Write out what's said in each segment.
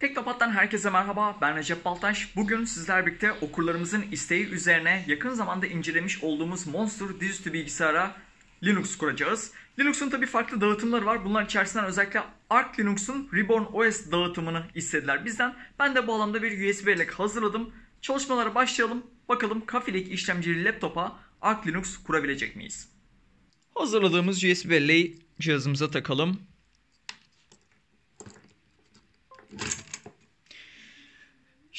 Teknopat'tan herkese merhaba, ben Recep Baltaş. Bugün sizler birlikte okurlarımızın isteği üzerine yakın zamanda incelemiş olduğumuz Monster dizüstü bilgisayara Linux kuracağız. Linux'un tabi farklı dağıtımları var. Bunlar içerisinden özellikle Arc Linux'un Reborn OS dağıtımını istediler bizden. Ben de bu alanda bir USB ile hazırladım. Çalışmalara başlayalım. Bakalım Kafilik işlemcili laptopa Arc Linux kurabilecek miyiz? Hazırladığımız USB cihazımıza takalım.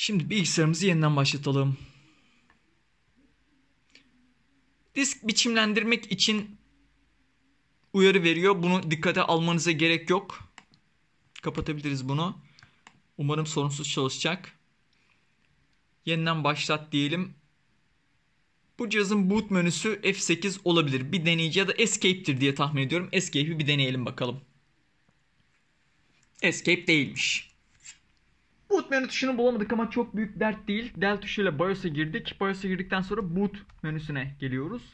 Şimdi bilgisayarımızı yeniden başlatalım. Disk biçimlendirmek için uyarı veriyor. Bunu dikkate almanıza gerek yok. Kapatabiliriz bunu. Umarım sorunsuz çalışacak. Yeniden başlat diyelim. Bu cihazın boot menüsü F8 olabilir. Bir deneyici ya da Escape'tir diye tahmin ediyorum. Escape'i bir deneyelim bakalım. Escape değilmiş menü tuşunu bulamadık ama çok büyük dert değil. Del tuşuyla BIOS'a girdik. BIOS'a girdikten sonra boot menüsüne geliyoruz.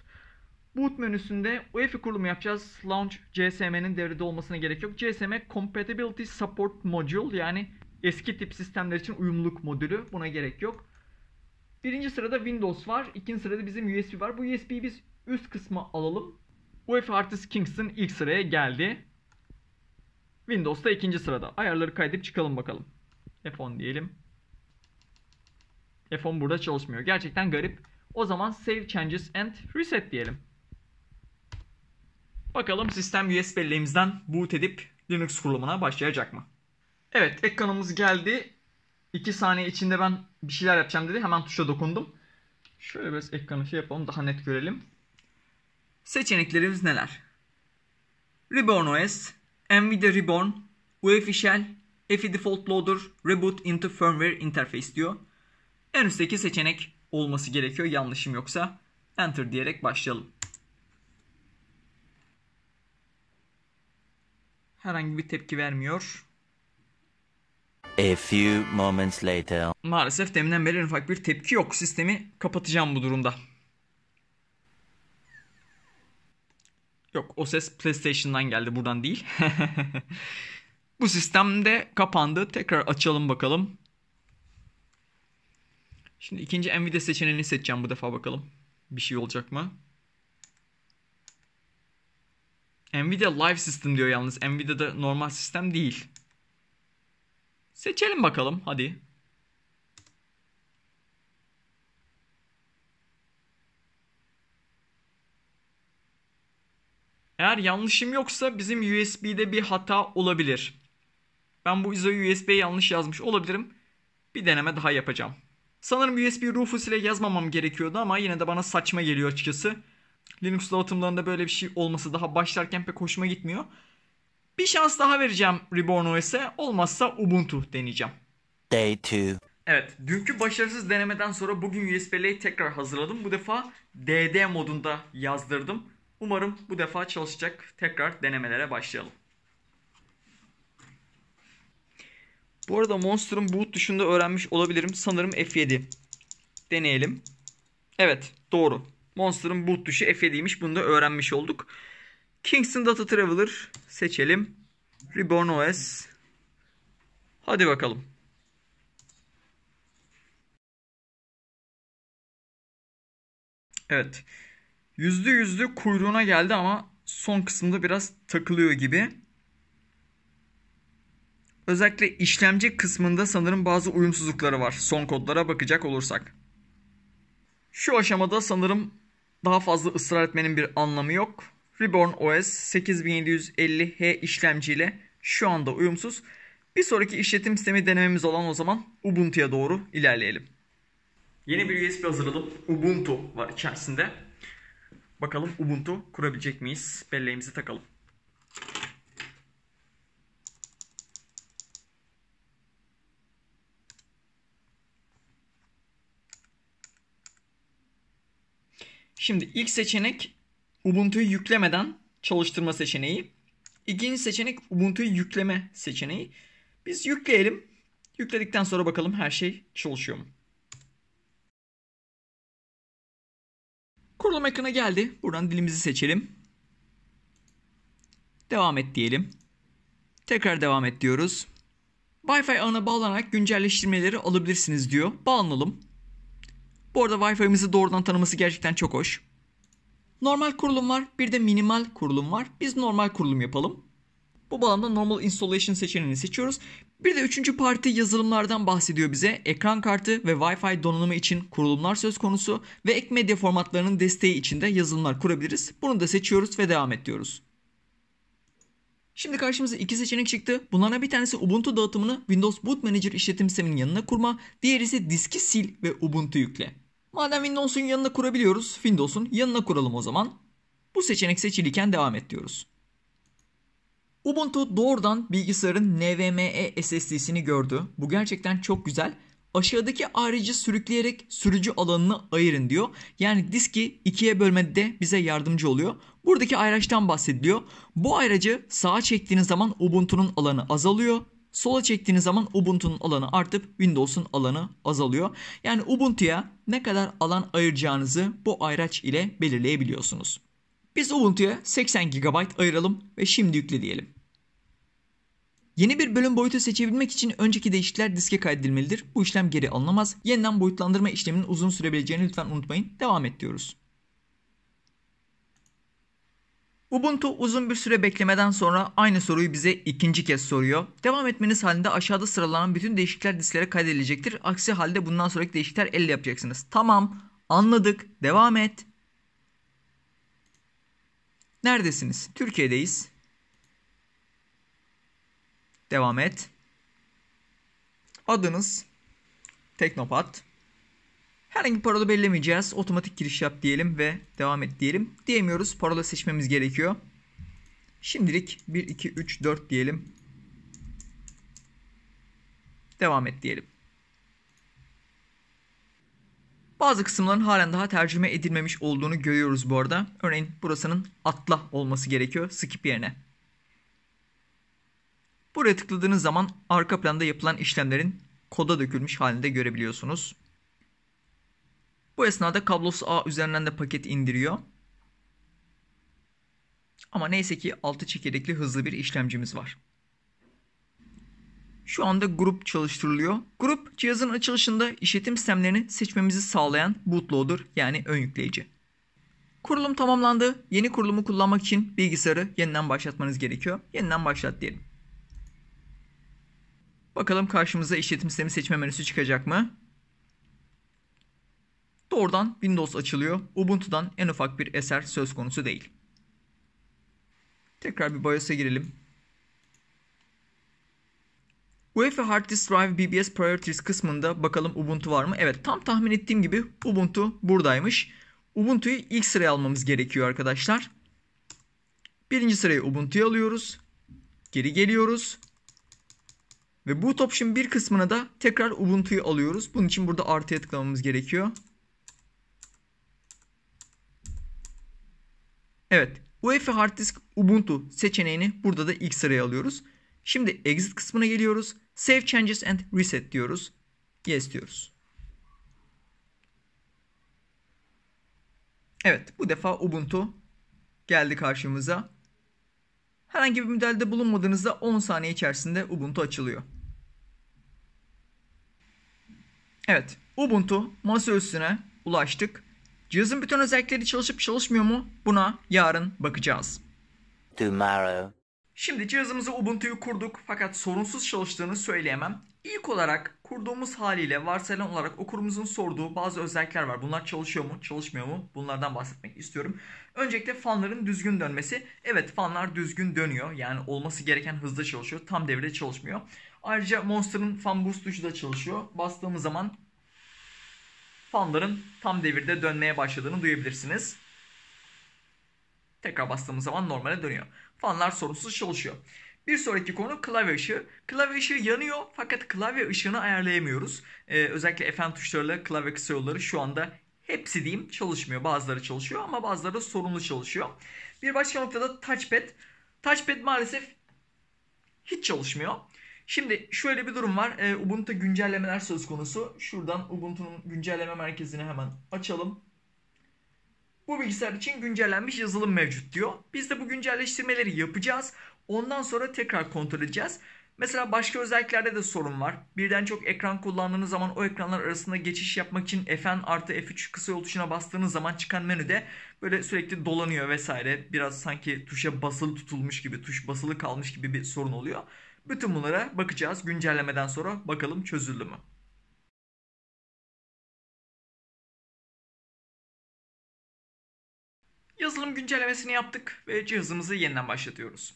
Boot menüsünde UEFI kurulumu yapacağız. Launch CSM'nin devrede olmasına gerek yok. CSM Compatibility Support Module yani eski tip sistemler için uyumluluk modülü. Buna gerek yok. Birinci sırada Windows var. ikinci sırada bizim USB var. Bu USB'yi biz üst kısma alalım. UEFI Artist Kingston ilk sıraya geldi. Windows da ikinci sırada. Ayarları kaydedip çıkalım bakalım. F10 diyelim. F10 burada çalışmıyor. Gerçekten garip. O zaman save changes and reset diyelim. Bakalım sistem USB belleğimizden boot edip Linux kurulumuna başlayacak mı? Evet ekranımız geldi. 2 saniye içinde ben bir şeyler yapacağım dedi. Hemen tuşa dokundum. Şöyle biraz ekranı şey yapalım daha net görelim. Seçeneklerimiz neler? Reborn OS, Nvidia Reborn, UEFI Shell, FE Default Loader Reboot into Firmware Interface diyor. En üstteki seçenek olması gerekiyor yanlışım yoksa. Enter diyerek başlayalım. Herhangi bir tepki vermiyor. A few moments later. Maalesef deminden beri ufak bir tepki yok. Sistemi kapatacağım bu durumda. Yok o ses PlayStation'dan geldi buradan değil. Bu sistemde kapandı. Tekrar açalım bakalım. Şimdi ikinci Nvidia seçeneğini seçeceğim bu defa bakalım. Bir şey olacak mı? Nvidia Live System diyor yalnız. Nvidia'da normal sistem değil. Seçelim bakalım hadi. Eğer yanlışım yoksa bizim USB'de bir hata olabilir. Ben bu ISO'yu USB'ye yanlış yazmış olabilirim. Bir deneme daha yapacağım. Sanırım USB Rufus ile yazmamam gerekiyordu ama yine de bana saçma geliyor açıkçası. Linux dağıtımlarında böyle bir şey olması daha başlarken pek hoşuma gitmiyor. Bir şans daha vereceğim Reborn OS'e. Olmazsa Ubuntu deneyeceğim. Day 2. Evet, dünkü başarısız denemeden sonra bugün USB'leri tekrar hazırladım. Bu defa DD modunda yazdırdım. Umarım bu defa çalışacak. Tekrar denemelere başlayalım. Bu arada Monster'ın boot dışında öğrenmiş olabilirim. Sanırım F7. Deneyelim. Evet doğru. Monster'ın boot dışı F7'ymiş. Bunu da öğrenmiş olduk. Kingston Data Traveler seçelim. Reborn OS. Hadi bakalım. Evet. Yüzde yüzde kuyruğuna geldi ama son kısımda biraz takılıyor gibi. Özellikle işlemci kısmında sanırım bazı uyumsuzlukları var. Son kodlara bakacak olursak. Şu aşamada sanırım daha fazla ısrar etmenin bir anlamı yok. Reborn OS 8750H işlemciyle şu anda uyumsuz. Bir sonraki işletim sistemi denememiz olan o zaman Ubuntu'ya doğru ilerleyelim. Yeni bir USB hazırladım. Ubuntu var içerisinde. Bakalım Ubuntu kurabilecek miyiz? Belleğimizi takalım. Şimdi ilk seçenek Ubuntu'yu yüklemeden çalıştırma seçeneği. İkinci seçenek Ubuntu'yu yükleme seçeneği. Biz yükleyelim. Yükledikten sonra bakalım her şey çalışıyor mu? Kurulum ekranı geldi. Buradan dilimizi seçelim. Devam et diyelim. Tekrar devam et diyoruz. Wi-Fi ağına bağlanarak güncelleştirmeleri alabilirsiniz diyor. Bağlanalım. Bu arada Wi-Fi'mizi doğrudan tanıması gerçekten çok hoş. Normal kurulum var. Bir de minimal kurulum var. Biz normal kurulum yapalım. Bu bağlamda Normal Installation seçeneğini seçiyoruz. Bir de üçüncü parti yazılımlardan bahsediyor bize. Ekran kartı ve Wi-Fi donanımı için kurulumlar söz konusu ve ek medya formatlarının desteği içinde yazılımlar kurabiliriz. Bunu da seçiyoruz ve devam et diyoruz. Şimdi karşımıza iki seçenek çıktı. Bunlara bir tanesi Ubuntu dağıtımını Windows Boot Manager işletim sisteminin yanına kurma, diğeri ise diski sil ve Ubuntu yükle. Madem Windows'un yanına kurabiliyoruz, Windows'un yanına kuralım o zaman. Bu seçenek seçiliyken devam et diyoruz. Ubuntu doğrudan bilgisayarın NVMe SSD'sini gördü. Bu gerçekten çok güzel. Aşağıdaki ayrıcı sürükleyerek sürücü alanını ayırın diyor. Yani diski ikiye bölmede de bize yardımcı oluyor. Buradaki ayraçtan bahsediliyor. Bu ayracı sağa çektiğiniz zaman Ubuntu'nun alanı azalıyor. Sola çektiğiniz zaman Ubuntu'nun alanı artıp Windows'un alanı azalıyor. Yani Ubuntu'ya ne kadar alan ayıracağınızı bu ayraç ile belirleyebiliyorsunuz. Biz Ubuntu'ya 80 GB ayıralım ve şimdi yükle diyelim. Yeni bir bölüm boyutu seçebilmek için önceki değişiklikler diske kaydedilmelidir. Bu işlem geri alınamaz. Yeniden boyutlandırma işleminin uzun sürebileceğini lütfen unutmayın. Devam et diyoruz. Ubuntu uzun bir süre beklemeden sonra aynı soruyu bize ikinci kez soruyor. Devam etmeniz halinde aşağıda sıralanan bütün değişiklikler disklere kaydedilecektir. Aksi halde bundan sonraki değişiklikler elle yapacaksınız. Tamam anladık devam et. Neredesiniz? Türkiye'deyiz. Devam et. Adınız Teknopat. Herhangi bir parola belirlemeyeceğiz. Otomatik giriş yap diyelim ve devam et diyelim. Diyemiyoruz. Parola seçmemiz gerekiyor. Şimdilik 1, 2, 3, 4 diyelim. Devam et diyelim. Bazı kısımların halen daha tercüme edilmemiş olduğunu görüyoruz bu arada. Örneğin burasının atla olması gerekiyor skip yerine. Buraya tıkladığınız zaman arka planda yapılan işlemlerin koda dökülmüş halinde görebiliyorsunuz. Bu esnada kablosuz ağ üzerinden de paket indiriyor. Ama neyse ki 6 çekirdekli hızlı bir işlemcimiz var. Şu anda grup çalıştırılıyor. Grup cihazın açılışında işletim sistemlerini seçmemizi sağlayan bootloader yani ön yükleyici. Kurulum tamamlandı. Yeni kurulumu kullanmak için bilgisayarı yeniden başlatmanız gerekiyor. Yeniden başlat diyelim. Bakalım karşımıza işletim sistemi seçme menüsü çıkacak mı? Doğrudan Windows açılıyor. Ubuntu'dan en ufak bir eser söz konusu değil. Tekrar bir BIOS'a girelim. UEFI Hard Disk Drive BBS Priorities kısmında bakalım Ubuntu var mı? Evet tam tahmin ettiğim gibi Ubuntu buradaymış. Ubuntu'yu ilk sıraya almamız gerekiyor arkadaşlar. Birinci sırayı Ubuntu'yu alıyoruz. Geri geliyoruz. Ve Boot Option bir kısmına da tekrar Ubuntu'yu alıyoruz. Bunun için burada artıya tıklamamız gerekiyor. Evet UEFI Hard Disk Ubuntu seçeneğini burada da ilk sıraya alıyoruz. Şimdi exit kısmına geliyoruz. Save changes and reset diyoruz. Yes diyoruz. Evet bu defa Ubuntu geldi karşımıza. Herhangi bir müdahalede bulunmadığınızda 10 saniye içerisinde Ubuntu açılıyor. Evet Ubuntu masa üstüne ulaştık. Cihazın bütün özellikleri çalışıp çalışmıyor mu? Buna yarın bakacağız. Tomorrow. Şimdi cihazımızı Ubuntu'yu kurduk fakat sorunsuz çalıştığını söyleyemem. İlk olarak kurduğumuz haliyle varsayılan olarak okurumuzun sorduğu bazı özellikler var. Bunlar çalışıyor mu, çalışmıyor mu? Bunlardan bahsetmek istiyorum. Öncelikle fanların düzgün dönmesi. Evet fanlar düzgün dönüyor. Yani olması gereken hızda çalışıyor. Tam devrede çalışmıyor. Ayrıca Monster'ın fan boost tuşu da çalışıyor. Bastığımız zaman fanların tam devirde dönmeye başladığını duyabilirsiniz. Tekrar bastığımız zaman normale dönüyor. Fanlar sorunsuz çalışıyor. Bir sonraki konu klavye ışığı. Klavye ışığı yanıyor fakat klavye ışığını ayarlayamıyoruz. Ee, özellikle FN tuşlarıyla klavye kısa yolları şu anda hepsi diyeyim çalışmıyor. Bazıları çalışıyor ama bazıları sorunlu çalışıyor. Bir başka noktada touchpad. Touchpad maalesef hiç çalışmıyor. Şimdi şöyle bir durum var. E, Ubuntu güncellemeler söz konusu. Şuradan Ubuntu'nun güncelleme merkezini hemen açalım. Bu bilgisayar için güncellenmiş yazılım mevcut diyor. Biz de bu güncelleştirmeleri yapacağız. Ondan sonra tekrar kontrol edeceğiz. Mesela başka özelliklerde de sorun var. Birden çok ekran kullandığınız zaman o ekranlar arasında geçiş yapmak için Fn artı F3 kısa yol tuşuna bastığınız zaman çıkan menüde böyle sürekli dolanıyor vesaire. Biraz sanki tuşa basılı tutulmuş gibi, tuş basılı kalmış gibi bir sorun oluyor. Bütün bunlara bakacağız güncellemeden sonra bakalım çözüldü mü? Yazılım güncellemesini yaptık ve cihazımızı yeniden başlatıyoruz.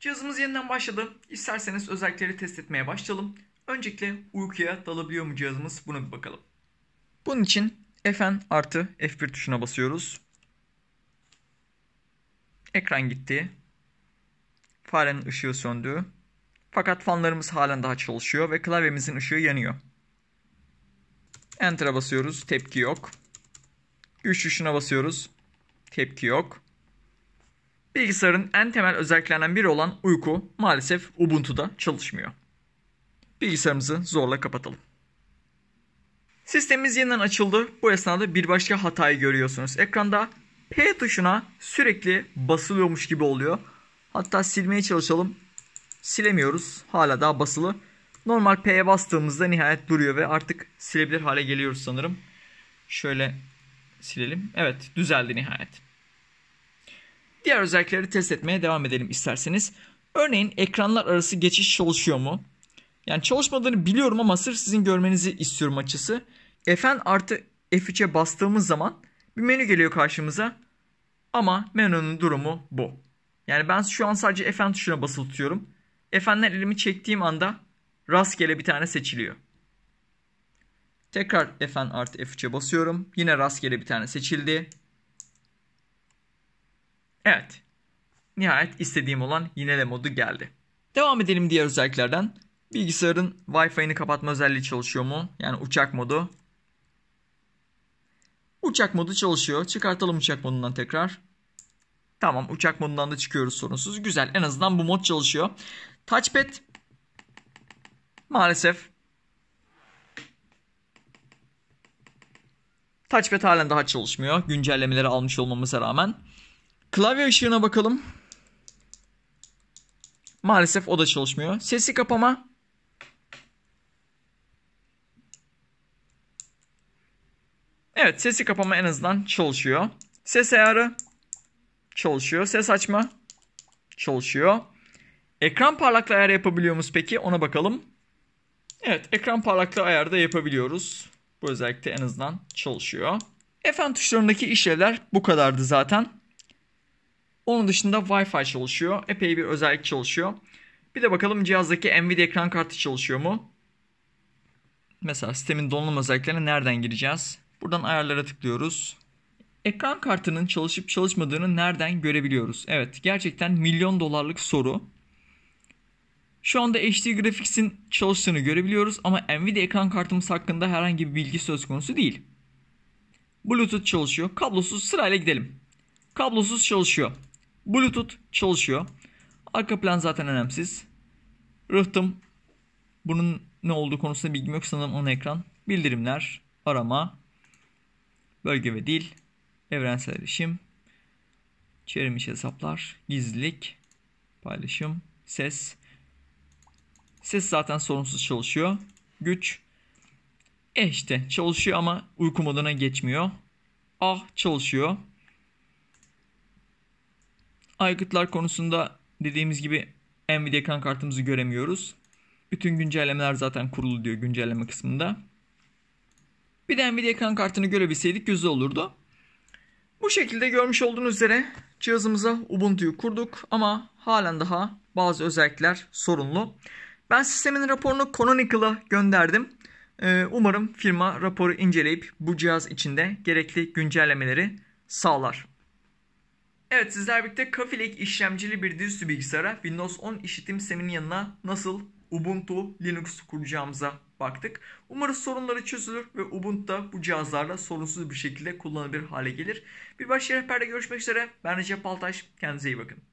Cihazımız yeniden başladı. İsterseniz özellikleri test etmeye başlayalım. Öncelikle uykuya dalabiliyor mu cihazımız buna bir bakalım. Bunun için Fn artı F1 tuşuna basıyoruz. Ekran gitti. Farenin ışığı söndü. Fakat fanlarımız halen daha çalışıyor ve klavyemizin ışığı yanıyor. Enter'a basıyoruz. Tepki yok. Güç tuşuna basıyoruz. Tepki yok. Bilgisayarın en temel özelliklerinden biri olan uyku maalesef Ubuntu'da çalışmıyor. Bilgisayarımızı zorla kapatalım. Sistemimiz yeniden açıldı. Bu esnada bir başka hatayı görüyorsunuz. Ekranda P tuşuna sürekli basılıyormuş gibi oluyor. Hatta silmeye çalışalım silemiyoruz. Hala daha basılı. Normal P'ye bastığımızda nihayet duruyor ve artık silebilir hale geliyoruz sanırım. Şöyle silelim. Evet düzeldi nihayet. Diğer özellikleri test etmeye devam edelim isterseniz. Örneğin ekranlar arası geçiş çalışıyor mu? Yani çalışmadığını biliyorum ama sırf sizin görmenizi istiyorum açısı. Fn artı F3'e bastığımız zaman bir menü geliyor karşımıza. Ama menünün durumu bu. Yani ben şu an sadece Fn tuşuna basılı tutuyorum. Efenden elimi çektiğim anda rastgele bir tane seçiliyor. Tekrar Fn artı F3'e basıyorum. Yine rastgele bir tane seçildi. Evet. Nihayet istediğim olan yinele modu geldi. Devam edelim diğer özelliklerden. Bilgisayarın Wi-Fi'ni kapatma özelliği çalışıyor mu? Yani uçak modu. Uçak modu çalışıyor. Çıkartalım uçak modundan tekrar. Tamam uçak modundan da çıkıyoruz sorunsuz. Güzel en azından bu mod çalışıyor. Touchpad maalesef Touchpad halen daha çalışmıyor. Güncellemeleri almış olmamıza rağmen. Klavye ışığına bakalım. Maalesef o da çalışmıyor. Sesi kapama. Evet sesi kapama en azından çalışıyor. Ses ayarı Çalışıyor. Ses açma. Çalışıyor. Ekran parlaklığı ayarı yapabiliyor muyuz peki? Ona bakalım. Evet ekran parlaklığı ayarı da yapabiliyoruz. Bu özellikle en azından çalışıyor. FN tuşlarındaki işlevler bu kadardı zaten. Onun dışında Wi-Fi çalışıyor. Epey bir özellik çalışıyor. Bir de bakalım cihazdaki Nvidia ekran kartı çalışıyor mu? Mesela sistemin donanım özelliklerine nereden gireceğiz? Buradan ayarlara tıklıyoruz. Ekran kartının çalışıp çalışmadığını nereden görebiliyoruz? Evet gerçekten milyon dolarlık soru. Şu anda HD Graphics'in çalıştığını görebiliyoruz ama Nvidia ekran kartımız hakkında herhangi bir bilgi söz konusu değil. Bluetooth çalışıyor. Kablosuz sırayla gidelim. Kablosuz çalışıyor. Bluetooth çalışıyor. Arka plan zaten önemsiz. Rıhtım. Bunun ne olduğu konusunda bilgim yok sanırım on ekran. Bildirimler, arama, bölge ve dil, evrensel erişim, çevrim içi hesaplar, gizlilik, paylaşım, ses. Ses zaten sorunsuz çalışıyor. Güç. E işte çalışıyor ama uyku moduna geçmiyor. Ah çalışıyor. Aygıtlar konusunda dediğimiz gibi Nvidia ekran kartımızı göremiyoruz. Bütün güncellemeler zaten kurulu diyor güncelleme kısmında. Bir de Nvidia ekran kartını görebilseydik güzel olurdu. Bu şekilde görmüş olduğunuz üzere cihazımıza Ubuntu'yu kurduk ama halen daha bazı özellikler sorunlu. Ben sistemin raporunu Canonical'a gönderdim. Ee, umarım firma raporu inceleyip bu cihaz içinde gerekli güncellemeleri sağlar. Evet sizler birlikte Kafilek işlemcili bir dizüstü bilgisayara Windows 10 işletim sisteminin yanına nasıl Ubuntu Linux kuracağımıza baktık. Umarız sorunları çözülür ve Ubuntu da bu cihazlarla sorunsuz bir şekilde kullanılabilir hale gelir. Bir başka rehberde görüşmek üzere. Ben Recep Baltaş. Kendinize iyi bakın.